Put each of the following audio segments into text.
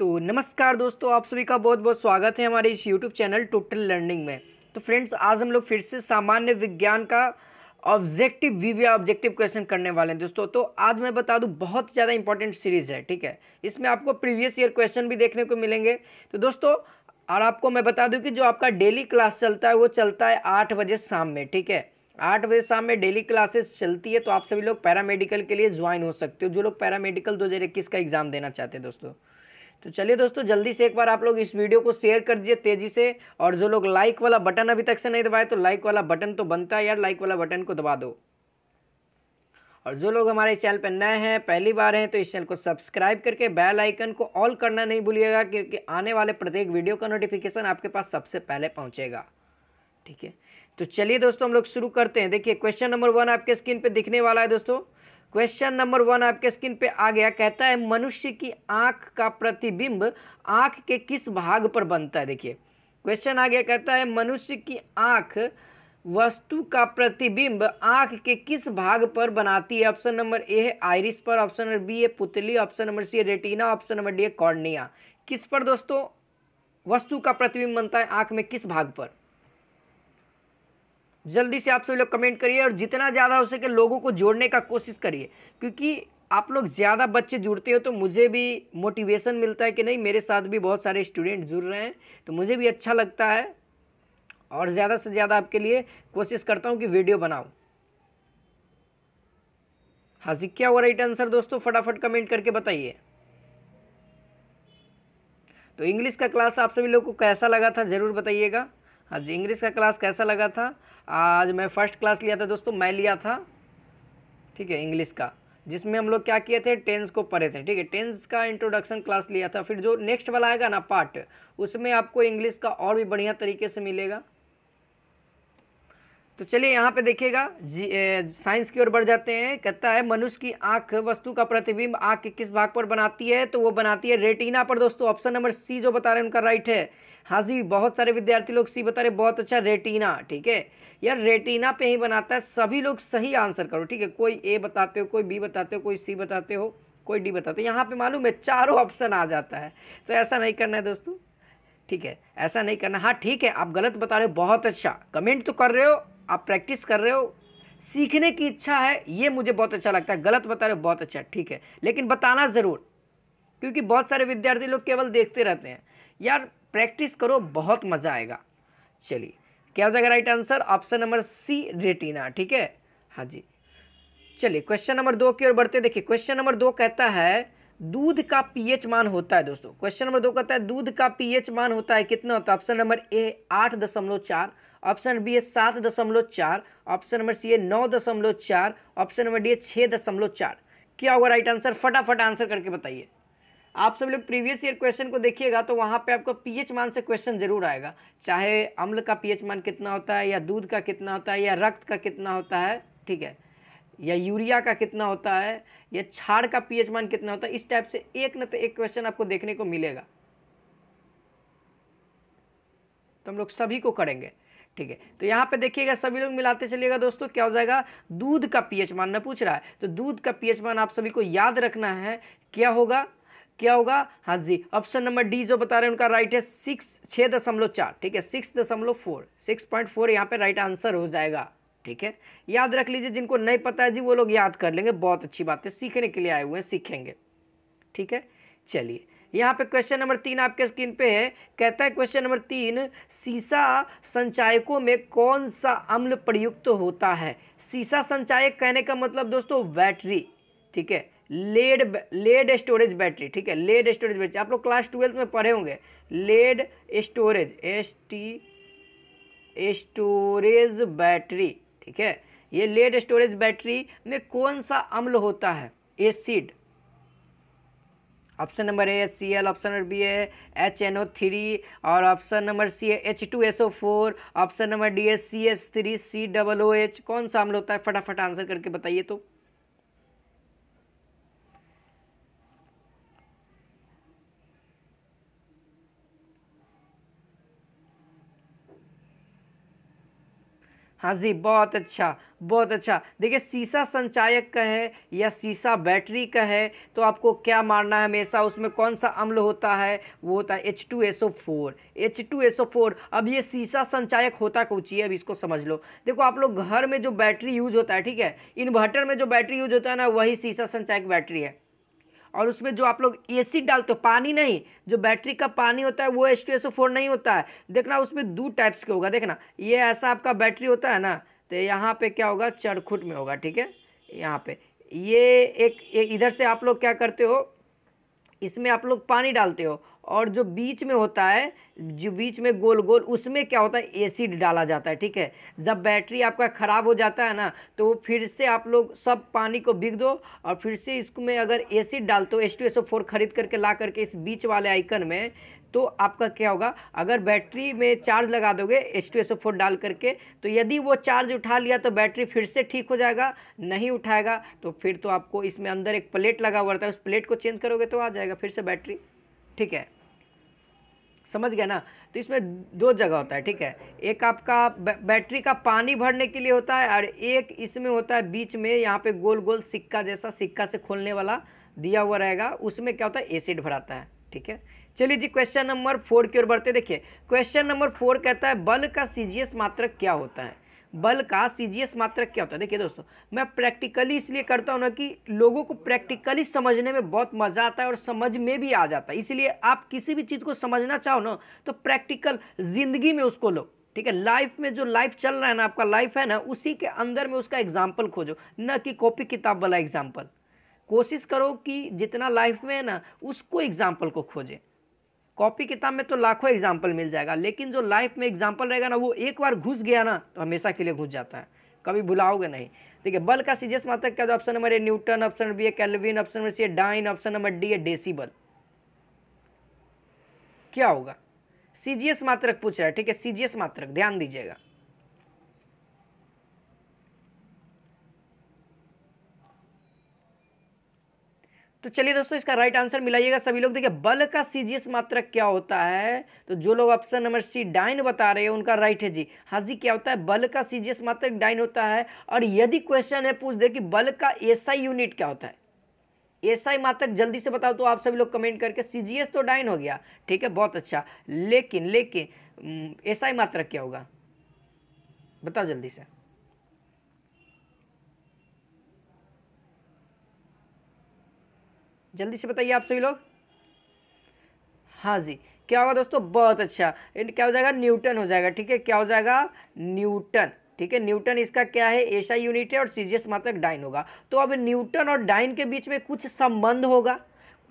तो नमस्कार दोस्तों आप सभी का बहुत बहुत स्वागत है हमारे इस यूट्यूब चैनल टोटल लर्निंग में तो फ्रेंड्स आज हम लोग फिर से सामान्य विज्ञान का ऑब्जेक्टिव वी ऑब्जेक्टिव क्वेश्चन करने वाले हैं दोस्तों तो आज मैं बता दूं बहुत ज़्यादा इंपॉर्टेंट सीरीज़ है ठीक है इसमें आपको प्रीवियस ईयर क्वेश्चन भी देखने को मिलेंगे तो दोस्तों और आपको मैं बता दूँ कि जो आपका डेली क्लास चलता है वो चलता है आठ बजे शाम में ठीक है आठ बजे शाम में डेली क्लासेस चलती है तो आप सभी लोग पैरामेडिकल के लिए ज्वाइन हो सकते हो जो लोग पैरामेडिकल दो का एग्ज़ाम देना चाहते हैं दोस्तों तो चलिए दोस्तों जल्दी से एक बार आप लोग इस वीडियो को शेयर कर दीजिए तेज़ी से और जो लोग लाइक वाला बटन अभी तक से नहीं दबाए तो लाइक वाला बटन तो बनता है यार लाइक वाला बटन को दबा दो और जो लोग हमारे चैनल पर नए हैं पहली बार हैं तो इस चैनल को सब्सक्राइब करके बेल आइकन को ऑल करना नहीं भूलिएगा क्योंकि आने वाले प्रत्येक वीडियो का नोटिफिकेशन आपके पास सबसे पहले पहुंचेगा ठीक है तो चलिए दोस्तों हम लोग शुरू करते हैं देखिए क्वेश्चन नंबर वन आपके स्क्रीन पे दिखने वाला है दोस्तों क्वेश्चन नंबर वन आपके स्क्रीन पे आ गया कहता है मनुष्य की आंख का प्रतिबिंब आंख के किस भाग पर बनता है देखिए क्वेश्चन आ गया कहता है मनुष्य की आंख वस्तु का प्रतिबिंब आंख के किस भाग पर बनाती है ऑप्शन नंबर ए है आयरिस पर ऑप्शन नंबर बी है पुतली ऑप्शन नंबर सी है रेटिना ऑप्शन नंबर डी है कॉर्निया किस पर दोस्तों वस्तु का प्रतिबिंब बनता है आंख में किस भाग पर जल्दी से आप सभी लोग कमेंट करिए और जितना ज़्यादा हो सके लोगों को जोड़ने का कोशिश करिए क्योंकि आप लोग ज़्यादा बच्चे जुड़ते हो तो मुझे भी मोटिवेशन मिलता है कि नहीं मेरे साथ भी बहुत सारे स्टूडेंट जुड़ रहे हैं तो मुझे भी अच्छा लगता है और ज़्यादा से ज़्यादा आपके लिए कोशिश करता हूँ कि वीडियो बनाऊँ हाजी क्या हुआ राइट आंसर दोस्तों फटाफट कमेंट करके बताइए तो इंग्लिश का क्लास आप सभी लोगों को कैसा लगा था ज़रूर बताइएगा हाँ जी इंग्लिश का क्लास कैसा लगा था आज मैं फ़र्स्ट क्लास लिया था दोस्तों मैं लिया था ठीक है इंग्लिश का जिसमें हम लोग क्या किए थे टेंस को पढ़े थे ठीक है टेंस का इंट्रोडक्शन क्लास लिया था फिर जो नेक्स्ट वाला आएगा ना पार्ट उसमें आपको इंग्लिश का और भी बढ़िया तरीके से मिलेगा तो चलिए यहाँ पे देखिएगा साइंस की ओर बढ़ जाते हैं कहता है मनुष्य की आंख वस्तु का प्रतिबिंब आंख के किस भाग पर बनाती है तो वो बनाती है रेटिना पर दोस्तों ऑप्शन नंबर सी जो बता रहे हैं उनका राइट है हाँ जी बहुत सारे विद्यार्थी लोग सी बता रहे बहुत अच्छा रेटिना ठीक है यार रेटिना पे ही बनाता है सभी लोग सही आंसर करो ठीक है कोई ए बताते हो कोई बी बताते हो कोई सी बताते हो कोई डी बताते हो यहाँ पे मालूम है चारों ऑप्शन आ जाता है तो ऐसा नहीं करना है दोस्तों ठीक है ऐसा नहीं करना हाँ ठीक है आप गलत बता रहे हो बहुत अच्छा कमेंट तो कर रहे हो आप प्रैक्टिस कर रहे हो सीखने की इच्छा है ये मुझे बहुत अच्छा लगता है गलत बता रहे हो बहुत अच्छा ठीक है लेकिन बताना ज़रूर क्योंकि बहुत सारे विद्यार्थी लोग केवल देखते रहते हैं यार प्रैक्टिस करो बहुत मज़ा आएगा चलिए क्या हो जाएगा right answer option number C retina ठीक है हाँ जी चलिए क्वेश्चन नंबर दो की ओर बढ़ते देखिए क्वेश्चन नंबर दो कहता है दूध का पीएच मान होता है दोस्तों क्वेश्चन नंबर दो कहता है दूध का पीएच मान होता है कितना होता है ऑप्शन नंबर ए आठ दशमलव चार ऑप्शन बी है सात दशमलव चार ऑप्शन नंबर सी है नौ दशमलव चार ऑप्शन नंबर डी है छः दशमलव चार क्या होगा राइट आंसर फटाफट आंसर करके बताइए आप सब लोग प्रीवियस ईयर क्वेश्चन को देखिएगा तो वहाँ पे आपको पीएच मान से क्वेश्चन जरूर आएगा चाहे अम्ल का पीएच मान कितना होता है या दूध का कितना होता है या रक्त का कितना होता है ठीक है या यूरिया का कितना होता है या छाड़ का पीएच मान कितना होता है इस टाइप से एक न तो एक क्वेश्चन आपको देखने को मिलेगा तो हम लोग सभी को करेंगे ठीक है तो यहाँ पे देखिएगा सभी लोग मिलाते चलिएगा दोस्तों क्या हो जाएगा दूध का पीएच मान न पूछ रहा है तो दूध का पीएच मान आप सभी को याद रखना है क्या होगा क्या होगा हाँ जी ऑप्शन नंबर डी जो बता रहे हैं उनका राइट है सिक्स छः दशमलव चार ठीक है सिक्स दशमलव फोर सिक्स पॉइंट फोर यहाँ पर राइट आंसर हो जाएगा ठीक है याद रख लीजिए जिनको नहीं पता है जी वो लोग याद कर लेंगे बहुत अच्छी बात है सीखने के लिए आए हुए हैं सीखेंगे ठीक है चलिए यहाँ पे क्वेश्चन नंबर तीन आपके स्क्रीन पे है कहता है क्वेश्चन नंबर तीन सीसा संचायकों में कौन सा अम्ल प्रयुक्त होता है सीसा संचायक कहने का मतलब दोस्तों बैटरी ठीक है लेड लेड स्टोरेज बैटरी ठीक है लेड स्टोरेज बैटरी आप लोग क्लास ट्वेल्थ में पढ़े होंगे lead storage S T storage battery ठीक है ये लेड स्टोरेज बैटरी में कौन सा अम्ल होता है acid option number A H C L option number B है एच एन ओ थ्री और ऑप्शन नंबर सी है H two S O four option number D है C S three C double O H कौन सा अम्ल होता है फटाफट आंसर करके बताइए तो हाँ जी बहुत अच्छा बहुत अच्छा देखिए सीसा संचायक का है या सीसा बैटरी का है तो आपको क्या मारना है हमेशा उसमें कौन सा अम्ल होता है वो होता है H two S O four H two S O four अब ये सीसा संचायक होता कौन चाहिए अब इसको समझ लो देखो आप लोग घर में जो बैटरी यूज होता है ठीक है इन्वर्टर में जो बैटरी यूज होता है ना वही सीसा संचायक बैटरी है और उसमें जो आप लोग एसिड डालते हो पानी नहीं जो बैटरी का पानी होता है वो S two S O four नहीं होता है देखना उसमें दो टाइप्स के होगा देखना ये ऐसा आपका बैटरी होता है ना तो यहाँ पे क्या होगा चरखुट में होगा ठीक है यहाँ पे ये एक इधर से आप लोग क्या करते हो इसमें आप लोग पानी डालते हो और जो बीच में होता है जो बीच में गोल गोल उसमें क्या होता है एसिड डाला जाता है ठीक है जब बैटरी आपका ख़राब हो जाता है ना तो वो फिर से आप लोग सब पानी को भिग दो और फिर से इसमें अगर एसिड डाल दो एस टू खरीद करके ला करके इस बीच वाले आइकन में तो आपका क्या होगा अगर बैटरी में चार्ज लगा दोगे S two S O four डाल करके तो यदि वो चार्ज उठा लिया तो बैटरी फिर से ठीक हो जाएगा नहीं उठाएगा तो फिर तो आपको इसमें अंदर एक प्लेट लगा हुआ रहता है उस प्लेट को चेंज करोगे तो आ जाएगा फिर से बैटरी ठीक है समझ गया ना तो इसमें दो जगह होता है ठीक है एक आपका बैटरी का पानी भरने के लिए होता है और एक इसमें होता है बीच में यहाँ पे गोल गोल सिक्का जैसा सिक्का से खोलने वाला दिया हुआ रहेगा उसमें क्या होता है एसिड भराता है ठीक है चलिए जी क्वेश्चन नंबर फोर की ओर बढ़ते देखिए क्वेश्चन नंबर फोर कहता है बल का सीजीएस मात्रक क्या होता है बल का सीजीएस मात्रक क्या होता है देखिए दोस्तों मैं प्रैक्टिकली इसलिए करता हूँ ना कि लोगों को प्रैक्टिकली समझने में बहुत मज़ा आता है और समझ में भी आ जाता है इसीलिए आप किसी भी चीज़ को समझना चाहो ना तो प्रैक्टिकल ज़िंदगी में उसको लो ठीक है लाइफ में जो लाइफ चल रहा है ना आपका लाइफ है ना उसी के अंदर में उसका एग्जाम्पल खोजो न कि कॉपी किताब वाला एग्जाम्पल कोशिश करो कि जितना लाइफ में है ना उसको एग्जाम्पल को खोजें कॉपी किताब में तो लाखों एग्जाम्पल मिल जाएगा लेकिन जो लाइफ में एग्जाम्पल रहेगा ना वो एक बार घुस गया ना तो हमेशा के लिए घुस जाता है कभी भुलाओगे नहीं ठीक है बल का सीजेस मात्रक क्या option number A newton option number B है कैलविन ऑप्शन नंबर सी है डाइन ऑप्शन नंबर डी है डेसीबल क्या होगा सीजीएस मात्रक पूछ रहा है ठीक है सीजीएस मात्रक ध्यान दीजिएगा तो चलिए दोस्तों इसका राइट आंसर मिलाइएगा सभी लोग देखिए बल का सीजीएस मात्रक क्या होता है तो जो लोग ऑप्शन नंबर सी डाइन बता रहे हैं उनका राइट है जी हाँ जी क्या होता है बल का सीजीएस मात्रक डाइन होता है और यदि क्वेश्चन है पूछ दे कि बल का एसआई यूनिट क्या होता है एसआई मात्रक जल्दी से बताओ तो आप सभी लोग कमेंट करके सीजीएस तो डाइन हो गया ठीक है बहुत अच्छा लेकिन लेकिन एसआई हम्म, मात्रक क्या होगा बताओ जल्दी से जल्दी से बताइए आप सभी लोग हाँ जी क्या होगा दोस्तों बहुत अच्छा एंड क्या हो जाएगा न्यूटन हो जाएगा ठीक है क्या हो जाएगा न्यूटन ठीक है न्यूटन इसका क्या है एशा यूनिट है और सीजियस मात्रक डाइन होगा तो अब न्यूटन और डाइन के बीच में कुछ संबंध होगा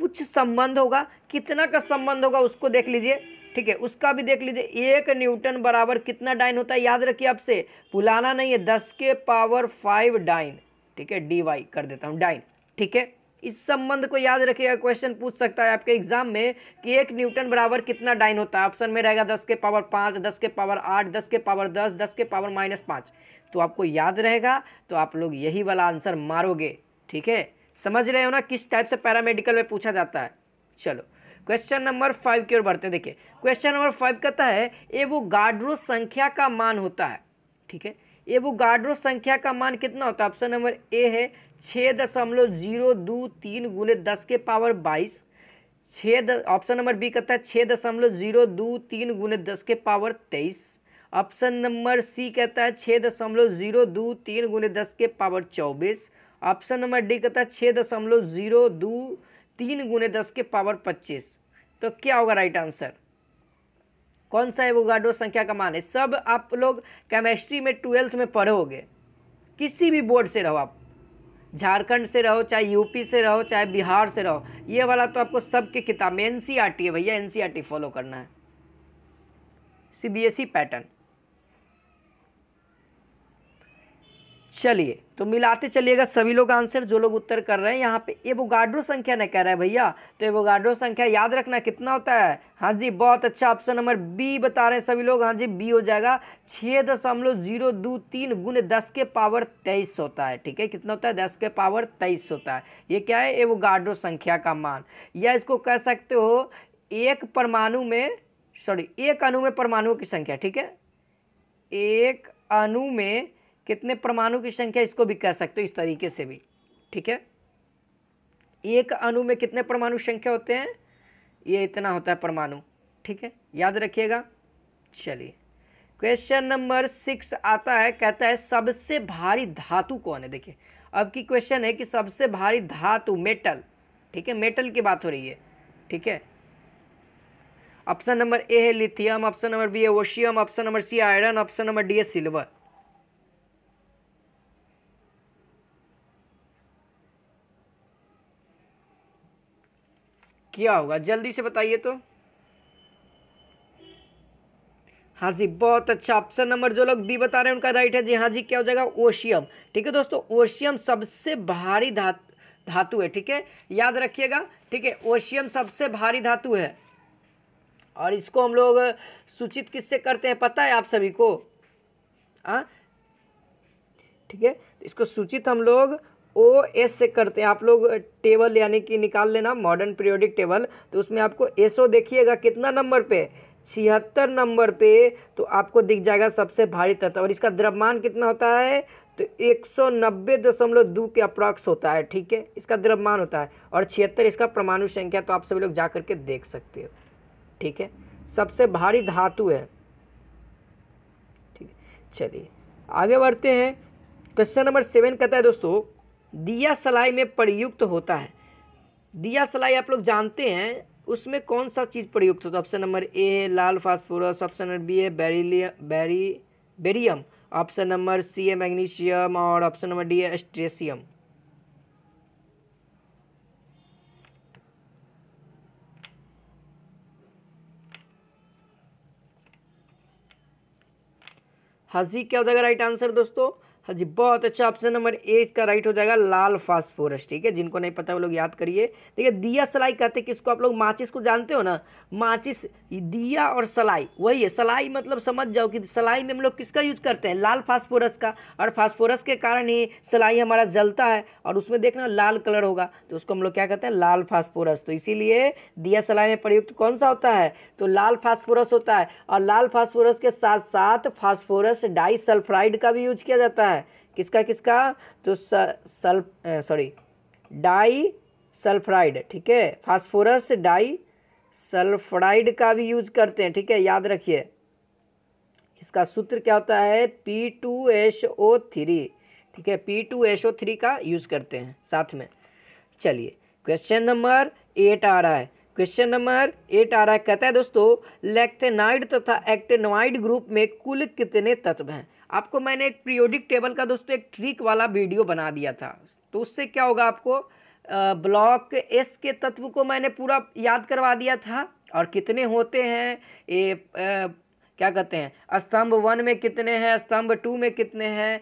कुछ संबंध होगा कितना का संबंध होगा उसको देख लीजिए ठीक है उसका भी देख लीजिए एक न्यूटन बराबर कितना डाइन होता है याद रखिए आपसे पुलाना नहीं है दस के पावर फाइव डाइन ठीक है डी कर देता हूँ डाइन ठीक है इस संबंध को याद रखिएगा क्वेश्चन पूछ सकता है आपके एग्जाम में कि एक न्यूटन बराबर कितना डाइन होता है ऑप्शन में रहेगा दस के पावर पाँच दस के पावर आठ दस के पावर दस दस के पावर माइनस पाँच तो आपको याद रहेगा तो आप लोग यही वाला आंसर मारोगे ठीक है समझ रहे हो ना किस टाइप से पैरामेडिकल में पूछा जाता है चलो क्वेश्चन नंबर फाइव की ओर बढ़ते हैं देखिए क्वेश्चन नंबर फाइव कहता है ये वो गाड्रो संख्या का मान होता है ठीक है ये वो गाड्रो संख्या का मान कितना होता है ऑप्शन नंबर ए है छः दशमलव जीरो दो तीन गुने दस के पावर बाईस छः ऑप्शन नंबर बी कहता है छः दशमलव जीरो दो तीन गुने दस के पावर तेईस ऑप्शन नंबर सी कहता है छः दशमलव जीरो दो तीन गुने दस के पावर चौबीस ऑप्शन नंबर डी कहता है छः दशमलव जीरो दो तीन गुने दस के पावर पच्चीस तो क्या होगा राइट आंसर कौन सा है वो एवोगाडो संख्या का मान है सब आप लोग केमिस्ट्री में ट्वेल्थ में पढ़ोगे किसी भी बोर्ड से रहो आप झारखंड से रहो चाहे यूपी से रहो चाहे बिहार से रहो ये वाला तो आपको सबकी किताब में एन e है भैया एन फॉलो e करना है सी पैटर्न चलिए तो मिलाते चलिएगा सभी लोग आंसर जो लोग उत्तर कर रहे हैं यहाँ पे एवोगाड्रो संख्या ना कह रहा है भैया तो एवोगाड्रो संख्या याद रखना कितना होता है हाँ जी बहुत अच्छा ऑप्शन नंबर बी बता रहे हैं सभी लोग हाँ जी बी हो जाएगा छः दशमलव जीरो दो तीन गुण दस के पावर तेईस होता है ठीक है कितना होता है दस के पावर तेईस होता है ये क्या है एवोगाड्रो संख्या का मान या इसको कह सकते हो एक परमाणु में सॉरी एक अनु में परमाणुओं की संख्या ठीक है एक अनु में कितने परमाणु की संख्या इसको भी कह सकते हो इस तरीके से भी ठीक है एक अणु में कितने परमाणु संख्या होते हैं ये इतना होता है परमाणु ठीक है याद रखिएगा चलिए क्वेश्चन नंबर सिक्स आता है कहता है सबसे भारी धातु कौन है देखिए अब की क्वेश्चन है कि सबसे भारी धातु मेटल ठीक है मेटल की बात हो रही है ठीक है ऑप्शन नंबर ए है लिथियम ऑप्शन नंबर बी है osmium option number C iron option number D है सिल्वर क्या होगा जल्दी से बताइए तो हाँ जी बहुत अच्छा ऑप्शन नंबर जो लोग बी बता रहे हैं उनका राइट है जी हाँ जी क्या हो जाएगा ओशियम ठीक है दोस्तों ओशियम सबसे भारी धातु धातु है ठीक है याद रखिएगा ठीक है ओशियम सबसे भारी धातु है और इसको हम लोग सूचित किससे करते हैं पता है आप सभी को हाँ? ठीक है इसको सूचित हम लोग ओ एस से करते हैं आप लोग टेबल यानी कि निकाल लेना मॉडर्न पीरियोडिक टेबल तो उसमें आपको एस ओ देखिएगा कितना नंबर पे छिहत्तर नंबर पे तो आपको दिख जाएगा सबसे भारी तत्व और इसका द्रव्यमान कितना होता है तो एक सौ नब्बे दशमलव दो के अप्रॉक्स होता है ठीक है इसका द्रव्यमान होता है और छिहत्तर इसका परमाणु संख्या तो आप सभी लोग जा करके देख सकते हो ठीक है सबसे भारी धातु है ठीक है चलिए आगे बढ़ते हैं क्वेश्चन नंबर सेवन कहता है दोस्तों दिया सलाई में प्रयुक्त होता है दिया सलाई आप लोग जानते हैं उसमें कौन सा चीज़ प्रयुक्त होता है ऑप्शन नंबर ए है लाल फास्फोरस ऑप्शन नंबर बी है बेरिलियम बेरी बेरियम ऑप्शन नंबर सी है मैग्नीशियम और ऑप्शन नंबर डी है एस्ट्रेशियम हजी क्या हो जाएगा राइट आंसर दोस्तों हाँ जी बहुत अच्छा ऑप्शन नंबर ए इसका राइट हो जाएगा लाल फास्फोरस ठीक है जिनको नहीं पता वो लोग याद करिए देखिए दिया सलाई कहते हैं किसको आप लोग माचिस को जानते हो ना माचिस दिया और सलाई वही है सलाई मतलब समझ जाओ कि सलाई में हम लोग किसका यूज करते हैं लाल फास्फोरस का और फास्फोरस के कारण ही सलाई हमारा जलता है और उसमें देखना लाल कलर होगा तो उसको हम लोग क्या कहते हैं लाल फास्फोरस तो इसीलिए दिया सलाई में प्रयुक्त कौन सा होता है तो लाल फास्फोरस होता है और लाल फास्फोरस के साथ साथ फास्फोरस डाई का भी यूज किया जाता है किसका किसका तो सल्फ सॉरी डाई सल्फराइड ठीक है फास्फोरस डाई सल्फराइड का भी यूज करते हैं ठीक है याद रखिए इसका सूत्र क्या होता है P two S O three ठीक है P two S O three का यूज करते हैं साथ में चलिए क्वेश्चन नंबर एट आ रहा है क्वेश्चन नंबर एट आ रहा है कहता है दोस्तों लेक्थेनाइड तथा एक्टेनोइड ग्रुप में कुल कितने तत्व हैं आपको मैंने एक पीरियोडिक टेबल का दोस्तों एक ट्रिक वाला वीडियो बना दिया था तो उससे क्या होगा आपको ब्लॉक एस के तत्व को मैंने पूरा याद करवा दिया था और कितने होते हैं ये क्या कहते हैं स्तंभ वन में कितने हैं स्तंभ टू में कितने हैं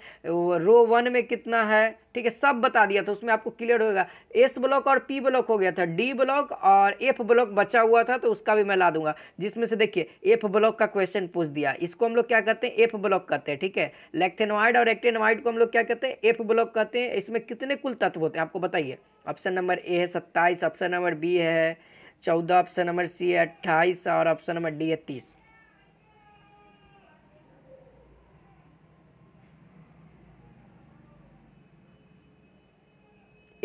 रो वन में कितना है ठीक है सब बता दिया था उसमें आपको क्लियर होगा एस ब्लॉक और पी ब्लॉक हो गया था डी ब्लॉक और एफ ब्लॉक बचा हुआ था तो उसका भी मैं ला दूंगा जिसमें से देखिए एफ ब्लॉक का क्वेश्चन पूछ दिया इसको हम लोग क्या कहते हैं एफ ब्लॉक कहते हैं ठीक है लेक्थेनवाइड और एक्टेनवाइड को हम लोग क्या कहते हैं एफ ब्लॉक कहते हैं इसमें कितने कुल तत्व होते हैं आपको बताइए ऑप्शन नंबर ए है सत्ताईस ऑप्शन नंबर बी है चौदह ऑप्शन नंबर सी है अट्ठाईस और ऑप्शन नंबर डी है तीस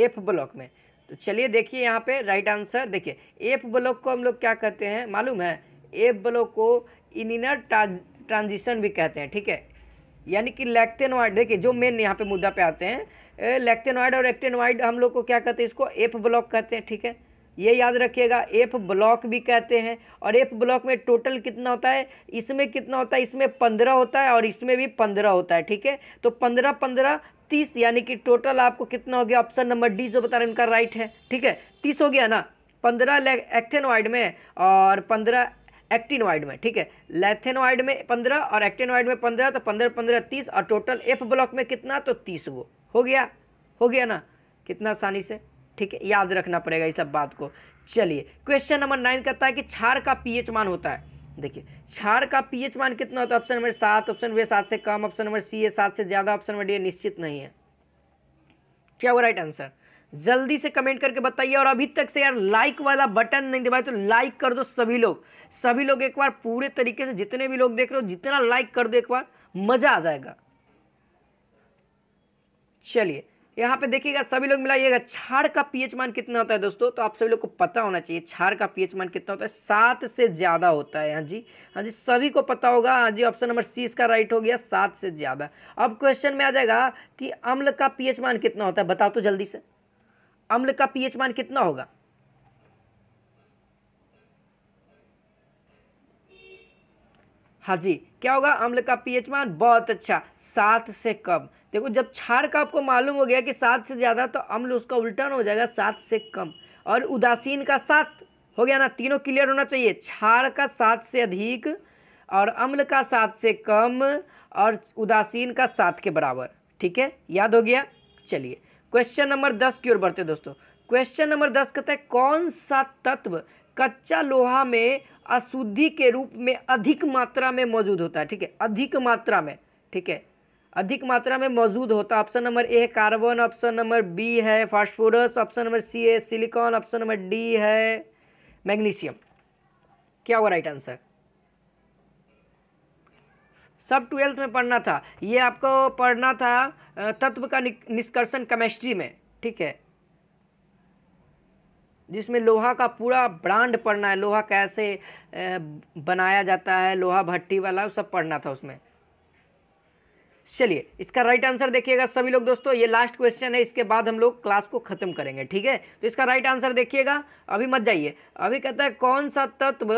एफ ब्लॉक में तो चलिए देखिए यहाँ पे राइट आंसर देखिए एफ ब्लॉक को हम लोग क्या कहते हैं मालूम है एफ ब्लॉक को इनर ट्रांजिशन भी कहते हैं ठीक है यानी कि लैक्टेनोइड देखिए जो मेन यहाँ पे मुद्दा पे आते हैं लैक्टेनोइड और एक्टेनोइड हम लोग को क्या कहते हैं इसको एफ ब्लॉक कहते हैं ठीक है ये याद रखिएगा एफ ब्लॉक भी कहते हैं और एफ ब्लॉक में टोटल कितना होता है इसमें कितना होता है इसमें पंद्रह होता है और इसमें भी पंद्रह होता है ठीक है तो पंद्रह पंद्रह तीस यानी कि टोटल आपको कितना हो गया ऑप्शन नंबर डी जो बता रहे हैं उनका राइट है ठीक है तीस हो गया ना पंद्रह एक्थेनोइड में और पंद्रह एक्टिनोइड में ठीक है लेथेनोइड में पंद्रह और एक्टिनोइड में पंद्रह तो पंद्रह पंद्रह तीस और टोटल एफ ब्लॉक में कितना तो तीस वो हो गया हो गया ना कितना आसानी से ठीक है याद रखना पड़ेगा इस सब बात को चलिए क्वेश्चन नंबर नाइन कहता है कि क्षार का पीएच मान होता है देखिए क्षार का पीएच मान कितना होता है ऑप्शन नंबर सात ऑप्शन नंबर सात से कम ऑप्शन नंबर सी है सात से ज़्यादा ऑप्शन नंबर डी निश्चित नहीं है क्या होगा राइट आंसर जल्दी से कमेंट करके बताइए और अभी तक से यार लाइक वाला बटन नहीं दबाए तो लाइक कर दो सभी लोग सभी लोग एक बार पूरे तरीके से जितने भी लोग देख रहे हो जितना लाइक कर दो एक बार मज़ा आ जाएगा चलिए यहाँ पे देखिएगा सभी लोग मिलाइएगा छार का पीएच मान कितना होता है दोस्तों तो आप सभी लोग को पता होना चाहिए छार का पीएच मान कितना होता है सात से ज़्यादा होता है हाँ जी हाँ जी सभी को पता होगा हाँ जी ऑप्शन नंबर सी इसका राइट हो गया सात से ज़्यादा अब क्वेश्चन में आ जाएगा कि अम्ल का पीएच मान कितना होता है बताओ तो जल्दी से अम्ल का पीएच मान कितना होगा हाँ जी क्या होगा अम्ल का पीएच मान बहुत अच्छा सात से कम देखो जब क्षार का आपको मालूम हो गया कि सात से ज़्यादा तो अम्ल उसका उल्टन हो जाएगा सात से कम और उदासीन का सात हो गया ना तीनों क्लियर होना चाहिए क्षार का सात से अधिक और अम्ल का सात से कम और उदासीन का सात के बराबर ठीक है याद हो गया चलिए क्वेश्चन नंबर दस की ओर बढ़ते दोस्तों क्वेश्चन नंबर दस कहता है कौन सा तत्व कच्चा लोहा में अशुद्धि के रूप में अधिक मात्रा में मौजूद होता है ठीक है अधिक मात्रा में ठीक है अधिक मात्रा में मौजूद होता है ऑप्शन नंबर ए है कार्बन ऑप्शन नंबर बी है फास्फोरस ऑप्शन नंबर सी है सिलिकॉन ऑप्शन नंबर डी है मैग्नीशियम क्या होगा राइट आंसर सब ट्वेल्थ में पढ़ना था ये आपको पढ़ना था तत्व का निष्कर्षण केमिस्ट्री में ठीक है जिसमें लोहा का पूरा ब्रांड पढ़ना है लोहा कैसे बनाया जाता है लोहा भट्टी वाला सब पढ़ना था उसमें चलिए इसका राइट आंसर देखिएगा सभी लोग दोस्तों ये लास्ट क्वेश्चन है इसके बाद हम लोग क्लास को खत्म करेंगे ठीक है तो इसका राइट आंसर देखिएगा अभी मत जाइए अभी कहता है कौन सा तत्व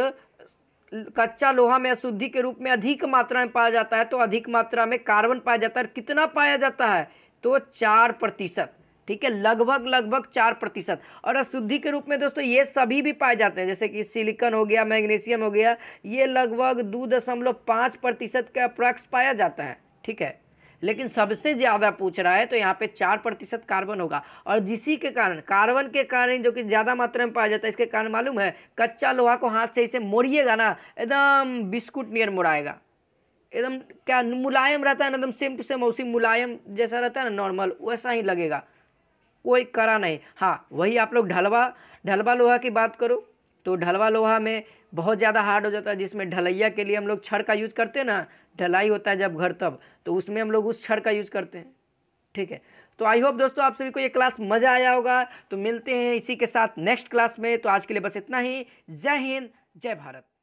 कच्चा लोहा में अशुद्धि के रूप में अधिक मात्रा में पाया जाता है तो अधिक मात्रा में कार्बन पाया जाता है कितना पाया जाता है तो चार प्रतिशत ठीक है लगभग लगभग चार प्रतिशत और अशुद्धि के रूप में दोस्तों ये सभी भी पाए जाते हैं जैसे कि सिलिकन हो गया मैग्नीशियम हो गया ये लगभग दो दशमलव पाँच प्रतिशत के अप्रक्स पाया जाता है ठीक है लेकिन सबसे ज़्यादा पूछ रहा है तो यहाँ पे चार प्रतिशत कार्बन होगा और जिसी के कारण कार्बन के कारण जो कि ज़्यादा मात्रा में पाया जाता है इसके कारण मालूम है कच्चा लोहा को हाथ से इसे मोड़िएगा ना एकदम बिस्कुट नियर मुड़ाएगा एकदम क्या मुलायम रहता है ना एकदम सेम टू सेम उसी मुलायम जैसा रहता है ना नॉर्मल वैसा ही लगेगा कोई करा नहीं हाँ वही आप लोग ढलवा ढलवा लोहा की बात करो तो ढलवा लोहा में बहुत ज़्यादा हार्ड हो जाता है जिसमें ढलैया के लिए हम लोग छड़ का यूज़ करते हैं ना ढलाई होता है जब घर तब तो उसमें हम लोग उस छड़ का यूज़ करते हैं ठीक है तो आई होप दोस्तों आप सभी को ये क्लास मज़ा आया होगा तो मिलते हैं इसी के साथ नेक्स्ट क्लास में तो आज के लिए बस इतना ही जय हिंद जय भारत